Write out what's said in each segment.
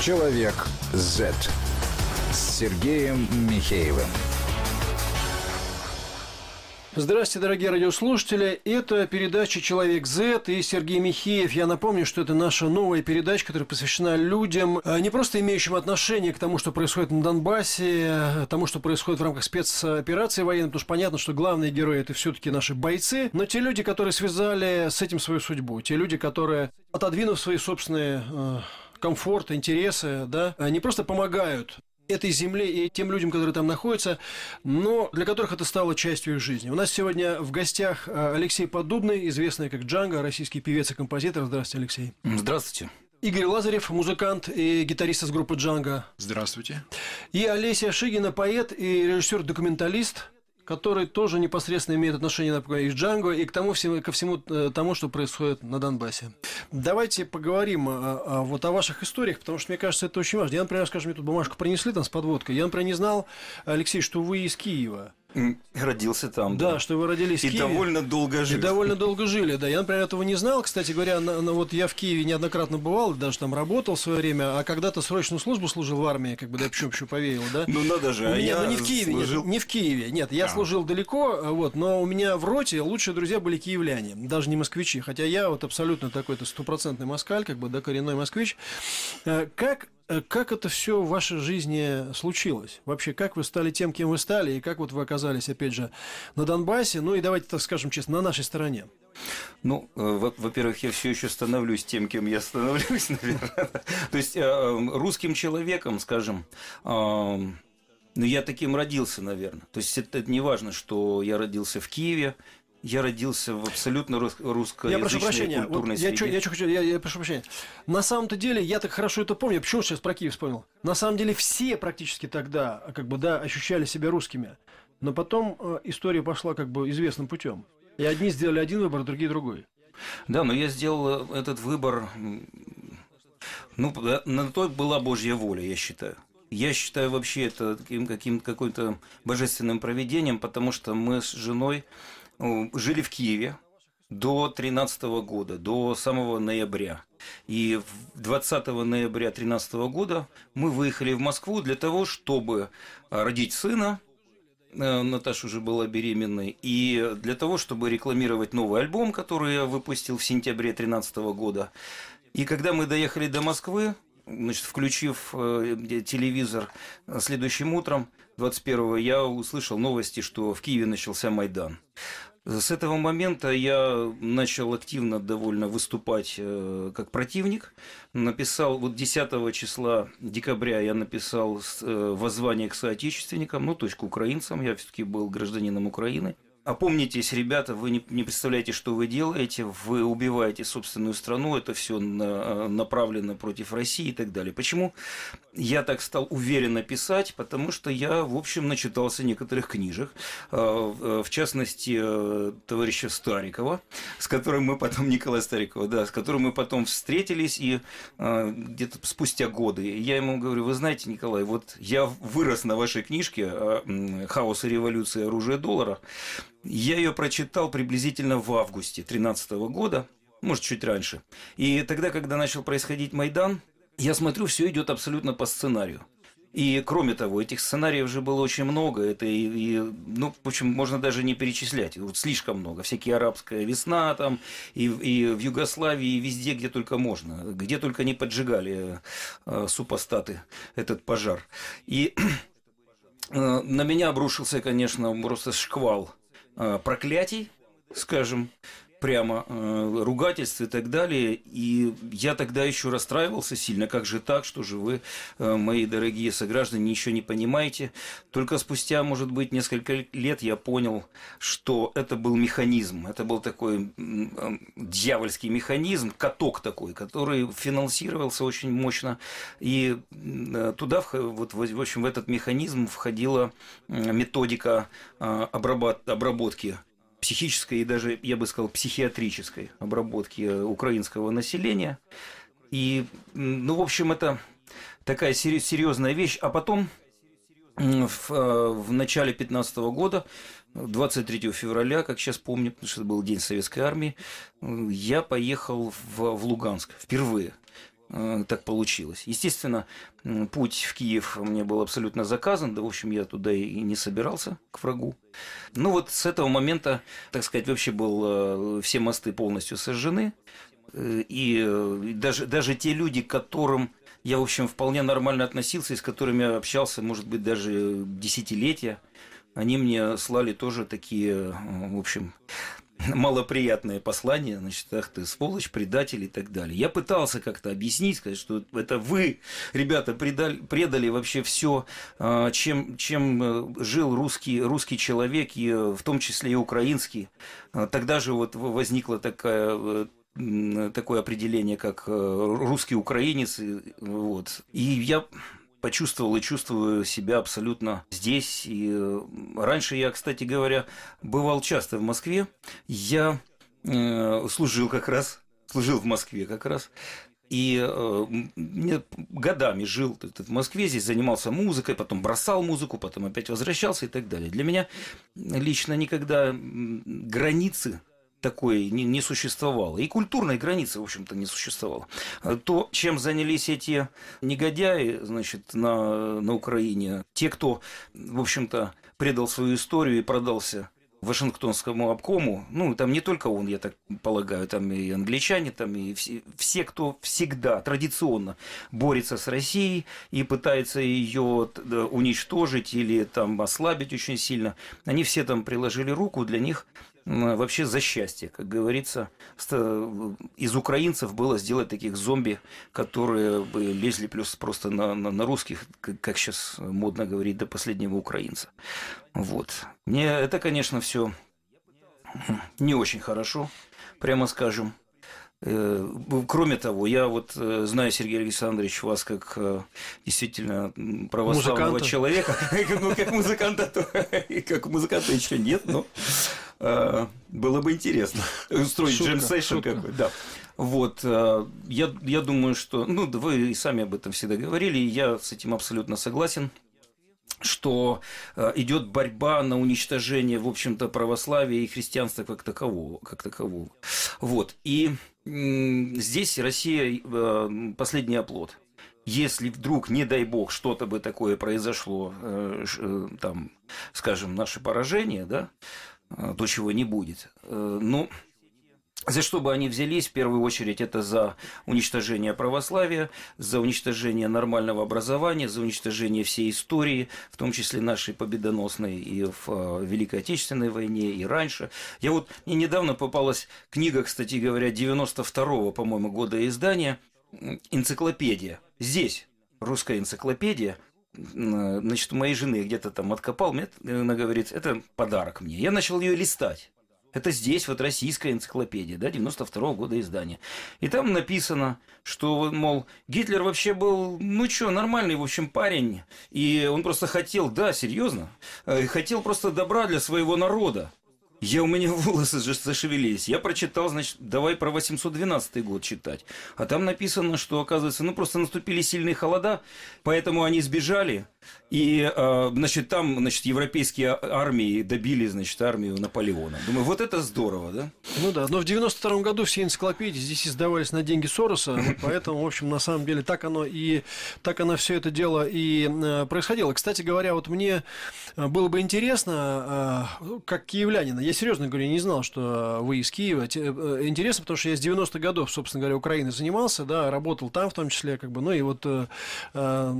Человек Z с Сергеем Михеевым. Здравствуйте, дорогие радиослушатели. Это передача «Человек Z» и Сергей Михеев. Я напомню, что это наша новая передача, которая посвящена людям, э, не просто имеющим отношение к тому, что происходит на Донбассе, э, тому, что происходит в рамках спецоперации военной, потому что понятно, что главные герои – это все-таки наши бойцы, но те люди, которые связали с этим свою судьбу, те люди, которые, отодвинув свои собственные э, комфорт, интересы, да, они просто помогают этой земле и тем людям, которые там находятся, но для которых это стало частью их жизни. У нас сегодня в гостях э, Алексей Подубный, известный как Джанга, российский певец и композитор. Здравствуйте, Алексей. Здравствуйте. Игорь Лазарев, музыкант и гитарист из группы Джанга. Здравствуйте. И Олеся Шигина, поэт и режиссер-документалист который тоже непосредственно имеет отношение, например, и к Джанго, и к тому всему, ко всему э, тому, что происходит на Донбассе. Давайте поговорим а, а, вот о ваших историях, потому что, мне кажется, это очень важно. Я, например, скажем, мне тут бумажку принесли там с подводкой. Я, например, не знал, Алексей, что вы из Киева. Родился там. Да, да. что вы родились и в Киеве. И довольно долго жили. И довольно долго жили, да. Я, например, этого не знал. Кстати говоря, на, на, вот я в Киеве неоднократно бывал, даже там работал в свое время, а когда-то срочную службу служил в армии, как бы, да, почему еще повеял, да? Ну, надо же. У а я ну, не в Киеве, служил... нет, не в Киеве, нет, я а. служил далеко, вот, но у меня в роте лучшие друзья были киевляне, даже не москвичи, хотя я вот абсолютно такой-то стопроцентный москаль, как бы, да, коренной москвич. Э, как Э, как это все в вашей жизни случилось? Вообще, как вы стали тем, кем вы стали, и как вот вы оказались, опять же, на Донбассе, ну и давайте так скажем честно, на нашей стороне? Ну, э, во-первых, я все еще становлюсь тем, кем я становлюсь, наверное. То есть э, эм, русским человеком, скажем, эм, но ну, я таким родился, наверное. То есть это, это не важно, что я родился в Киеве, я родился в абсолютно рус- русскоязычной я прошу прощения, культурной вот среде. Я, чё, я, чё хочу, я, я прошу прощения. На самом-то деле, я так хорошо это помню. почему сейчас про Киев вспомнил? На самом деле, все практически тогда, как бы, да, ощущали себя русскими. Но потом э, история пошла, как бы, известным путем. И одни сделали один выбор, другие другой. Да, но я сделал э, этот выбор... Ну, на то была Божья воля, я считаю. Я считаю вообще это каким-то каким, каким каким-то божественным проведением, потому что мы с женой Э, жили в Киеве до 13 года, до самого ноября. И 20 ноября 13 года мы выехали в Москву для того, чтобы э, родить сына, э, Наташа уже была беременной. И для того, чтобы рекламировать новый альбом, который я выпустил в сентябре 2013 года. И когда мы доехали до Москвы, значит, включив телевизор следующим утром, 21-го, я услышал новости, что в Киеве начался Майдан. С этого момента я начал активно довольно выступать э, как противник. Написал, вот 10 числа декабря я написал э, воззвание к соотечественникам, ну, то есть к украинцам, я все-таки был гражданином Украины. Опомнитесь, ребята, вы не, представляете, что вы делаете, вы убиваете собственную страну, это все на, направлено против России и так далее. Почему я так стал уверенно писать? Потому что я, в общем, начитался некоторых книжек, э, в частности, э, товарища Старикова, с которым мы потом, Николай Старикова, да, с которым мы потом встретились, и э, где-то спустя годы я ему говорю, вы знаете, Николай, вот я вырос на вашей книжке «Хаос и революция. Оружие доллара», я ее прочитал приблизительно в августе 2013 года, может, чуть раньше. И тогда, когда начал происходить Майдан, я смотрю, все идет абсолютно по сценарию. И кроме того, этих сценариев же было очень много. Это и, и ну, в общем, можно даже не перечислять. Вот слишком много. Всякие арабская весна там, и, и в Югославии, и везде, где только можно. Где только не поджигали э, супостаты этот пожар. И э, на меня обрушился, конечно, просто шквал Э, проклятий, скажем, прямо э, ругательств и так далее. И я тогда еще расстраивался сильно, как же так, что же вы, э, мои дорогие сограждане, ничего не понимаете. Только спустя, может быть, несколько лет я понял, что это был механизм, это был такой э, дьявольский механизм, каток такой, который финансировался очень мощно. И э, туда, вот, в общем, в этот механизм входила методика э, обработ обработки психической и даже, я бы сказал, психиатрической обработки украинского населения. И, ну, в общем, это такая серьезная вещь. А потом в, э, в начале 15 года, 23 февраля, как сейчас помню, потому что это был День Советской Армии, я поехал в, в Луганск впервые. Э, так получилось. Естественно, путь в Киев мне был абсолютно заказан, да, в общем, я туда и не собирался, к врагу. Ну вот с этого момента, так сказать, вообще был, э, все мосты полностью сожжены, э, и даже, даже те люди, к которым я, в общем, вполне нормально относился, и с которыми общался, может быть, даже десятилетия, они мне слали тоже такие, в общем, малоприятное послание, значит, ах ты сволочь, предатель и так далее. Я пытался как-то объяснить, сказать, что это вы, ребята, предали, предали вообще все, а, чем, чем э, жил русский, русский человек, и э, в том числе и украинский. А, тогда же вот возникла такая э, такое определение, как русский украинец. Вот. И я почувствовал и чувствую себя абсолютно здесь. И э, раньше я, кстати говоря, бывал часто в Москве. Я э, служил как раз, служил в Москве как раз. И э, годами жил в Москве, здесь занимался музыкой, потом бросал музыку, потом опять возвращался и так далее. Для меня лично никогда границы такой не, не существовало, и культурной границы, в общем-то, не существовало. А то, чем занялись эти негодяи, значит, на, на Украине, те, кто, в общем-то, предал свою историю и продался Вашингтонскому обкому, ну, там не только он, я так полагаю, там и англичане, там и все, все кто всегда традиционно борется с Россией и пытается ее уничтожить или там ослабить очень сильно, они все там приложили руку, для них вообще за счастье, как говорится. Э, из украинцев было сделать таких зомби, которые бы лезли плюс просто на, на, на русских, как сейчас модно говорить, до последнего украинца. Вот. Мне это, конечно, все не очень хорошо, прямо скажем. Э, кроме того, я вот э, знаю, Сергей Александрович, вас как действительно православного музыканта. человека, ну, как музыканта, как музыканта еще нет, но Э, было бы интересно устроить джем-сейшн какой-то. Да. Вот, э, я, я думаю, что... Ну, вы и сами об этом всегда говорили, и я с этим абсолютно согласен что э, идет борьба на уничтожение, в общем-то, православия и христианства как такового. Как такового. Вот. И здесь Россия последний оплот. Если вдруг, не дай бог, что-то бы такое произошло, там, скажем, наше поражение, да, Э, то, чего не будет. Э, Но ну, за что бы они взялись, в первую очередь, это за уничтожение православия, за уничтожение нормального образования, за уничтожение всей истории, в том числе нашей победоносной и в э, Великой Отечественной войне, и раньше. Я вот, мне недавно попалась книга, кстати говоря, 92-го, по-моему, года издания, энциклопедия. Здесь русская энциклопедия – Э, значит, у моей жены где-то там откопал, мне, она говорит, это подарок мне. Я начал ее листать. Это здесь, вот российская энциклопедия, да, 92 -го года издания. И там написано, что, мол, Гитлер вообще был, ну что, нормальный, в общем, парень. И он просто хотел, да, серьезно, э, хотел просто добра для своего народа. Я, у меня волосы же зашевелились. Я прочитал, значит, давай про 812 год читать. А там написано, что, оказывается, ну просто наступили сильные холода, поэтому они сбежали. И, а, значит, там, значит, европейские армии добили, значит, армию Наполеона. Думаю, вот это здорово, да? Ну да, но в 92 году все энциклопедии здесь издавались на деньги Сороса, поэтому, в общем, на самом деле так оно и так оно все это дело и э, происходило. Кстати говоря, вот мне э, было бы интересно, э, ну, как киевлянина, я серьезно говорю, я не знал, что э, вы из Киева. Э, э, интересно, потому что я с 90-х годов, собственно говоря, Украины занимался, да, работал там в том числе, как бы, ну и вот э, э,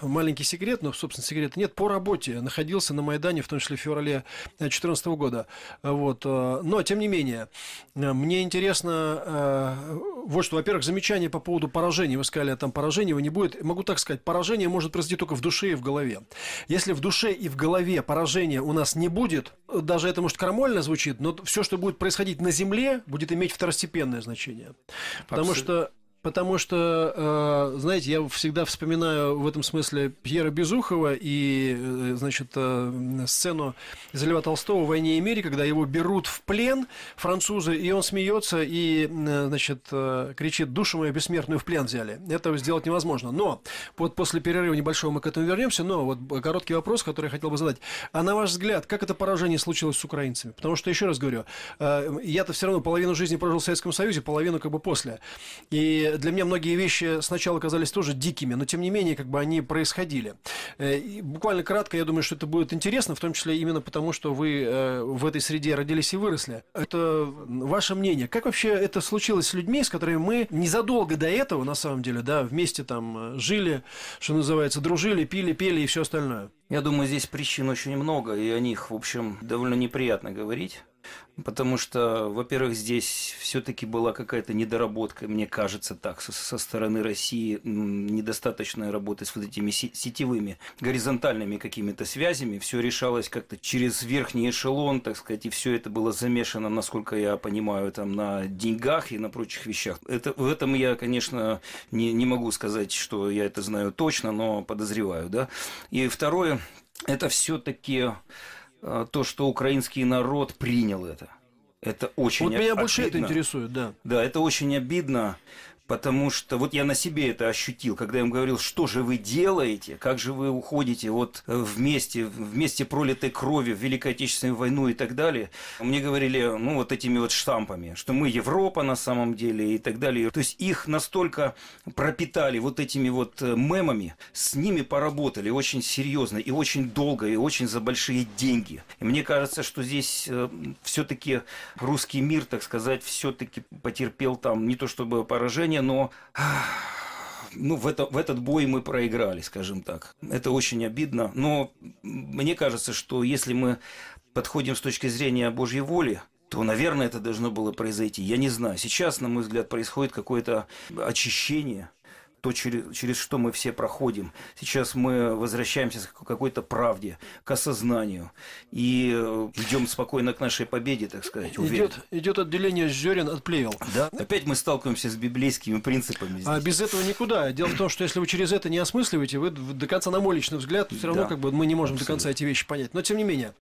маленький секрет, но, собственно, секрета нет, по работе находился на Майдане, в том числе в феврале 2014 года. Вот. Но, тем не менее, мне интересно, э, вот что, во-первых, замечание по поводу поражения. Вы сказали, а там поражения его не будет. Могу так сказать, поражение может произойти только в душе и в голове. Если в душе и в голове поражения у нас не будет, даже это может крамольно банально звучит, но все, что будет происходить на Земле, будет иметь второстепенное значение. Потому Абсолютно. что Потому что, э, знаете, я всегда вспоминаю в этом смысле Пьера Безухова и, э, значит, э, сцену из Льва Толстого в «Войне и мире», когда его берут в плен французы, и он смеется и, значит, кричит «Душу мою бессмертную в плен взяли». Этого сделать невозможно. Но вот после перерыва небольшого мы к этому вернемся, но вот короткий вопрос, который я хотел бы задать. А на ваш взгляд, как это поражение случилось с украинцами? Потому что, еще раз говорю, я-то все равно половину жизни прожил в Советском Союзе, половину как бы после. И для меня многие вещи сначала казались тоже дикими, но тем не менее, как бы они происходили. Э, и буквально кратко, я думаю, что это будет интересно, в том числе именно потому, что вы э, в этой среде родились и выросли. Это ваше мнение. Как вообще это случилось с людьми, с которыми мы незадолго до этого, на самом деле, да, вместе там э, жили, что называется, дружили, пили, пели и все остальное? Я думаю, здесь причин очень много, и о них, в общем, довольно неприятно говорить. Потому что, во-первых, здесь все-таки была какая-то недоработка, мне кажется так, со, стороны России, недостаточная работа с вот этими сетевыми, горизонтальными какими-то связями. Все решалось как-то через верхний эшелон, так сказать, и все это было замешано, насколько я понимаю, там на деньгах и на прочих вещах. Это, в этом я, конечно, не, не могу сказать, что я это знаю точно, но подозреваю, да. И второе, это все-таки а, то, что украинский народ принял это. Это очень Вот меня обидно. больше это интересует, да. Да, это очень обидно потому что вот я на себе это ощутил, когда я им говорил, что же вы делаете, как же вы уходите вот э, вместе, вместе пролитой крови в Великой Отечественной войну и так далее. Мне говорили, ну, вот этими вот штампами, что мы Европа на самом деле и так далее. То есть их настолько пропитали вот этими вот э, мемами, с ними поработали очень серьезно и очень долго, и очень за большие деньги. И мне кажется, что здесь э, все-таки русский мир, так сказать, все-таки потерпел там не то чтобы поражение, Казани, но ну, в, это, в этот бой мы проиграли, скажем так. Это очень обидно, но мне кажется, что если мы подходим с точки зрения Божьей воли, то, наверное, это должно было произойти. Я не знаю. Сейчас, на мой взгляд, происходит какое-то очищение то, через, через что мы все проходим. Сейчас мы возвращаемся к какой-то правде, к осознанию и э, идем спокойно к нашей победе, так сказать. Идет, идет отделение зерен от плевел. Да. Опять мы сталкиваемся с библейскими принципами. А здесь. А без этого никуда. Дело в том, что если вы через это не осмысливаете, вы до конца на мой личный взгляд, все равно да. как бы мы не можем Абсолютно. до конца эти вещи понять. Но тем не менее.